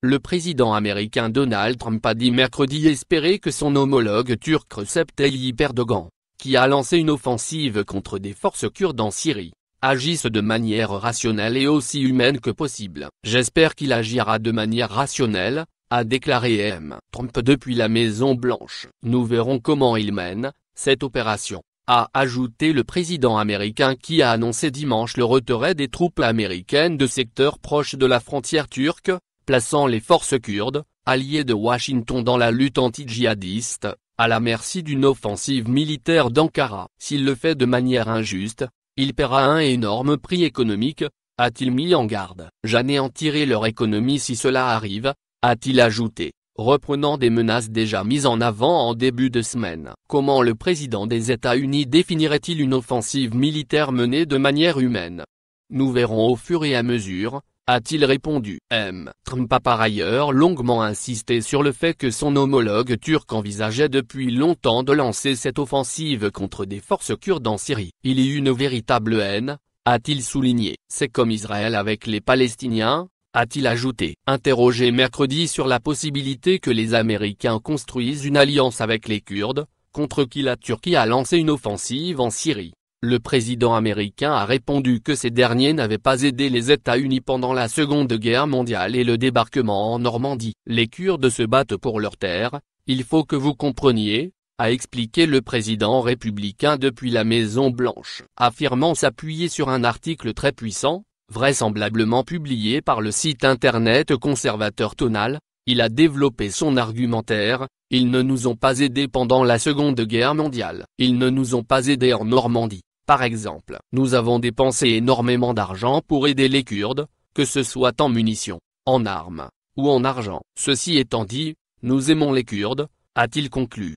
Le président américain Donald Trump a dit mercredi espérer que son homologue turc Recep Tayyip Erdogan, qui a lancé une offensive contre des forces kurdes en Syrie, agisse de manière rationnelle et aussi humaine que possible. J'espère qu'il agira de manière rationnelle, a déclaré M. Trump depuis la Maison Blanche. Nous verrons comment il mène, cette opération, a ajouté le président américain qui a annoncé dimanche le retrait des troupes américaines de secteurs proches de la frontière turque, plaçant les forces kurdes, alliées de Washington dans la lutte anti-djihadiste, à la merci d'une offensive militaire d'Ankara. S'il le fait de manière injuste, il paiera un énorme prix économique, a-t-il mis en garde. J'anéantirai leur économie si cela arrive, a-t-il ajouté, reprenant des menaces déjà mises en avant en début de semaine. Comment le président des États-Unis définirait-il une offensive militaire menée de manière humaine Nous verrons au fur et à mesure, a-t-il répondu. M. Trump a par ailleurs longuement insisté sur le fait que son homologue turc envisageait depuis longtemps de lancer cette offensive contre des forces kurdes en Syrie. Il y eut une véritable haine, a-t-il souligné. C'est comme Israël avec les Palestiniens, a-t-il ajouté. Interrogé mercredi sur la possibilité que les Américains construisent une alliance avec les Kurdes, contre qui la Turquie a lancé une offensive en Syrie. Le président américain a répondu que ces derniers n'avaient pas aidé les États-Unis pendant la Seconde Guerre mondiale et le débarquement en Normandie. Les Kurdes se battent pour leurs terres, il faut que vous compreniez, a expliqué le président républicain depuis la Maison Blanche, affirmant s'appuyer sur un article très puissant, vraisemblablement publié par le site internet conservateur Tonal, il a développé son argumentaire, ils ne nous ont pas aidés pendant la Seconde Guerre mondiale. Ils ne nous ont pas aidés en Normandie. Par exemple, nous avons dépensé énormément d'argent pour aider les Kurdes, que ce soit en munitions, en armes, ou en argent. Ceci étant dit, nous aimons les Kurdes, a-t-il conclu.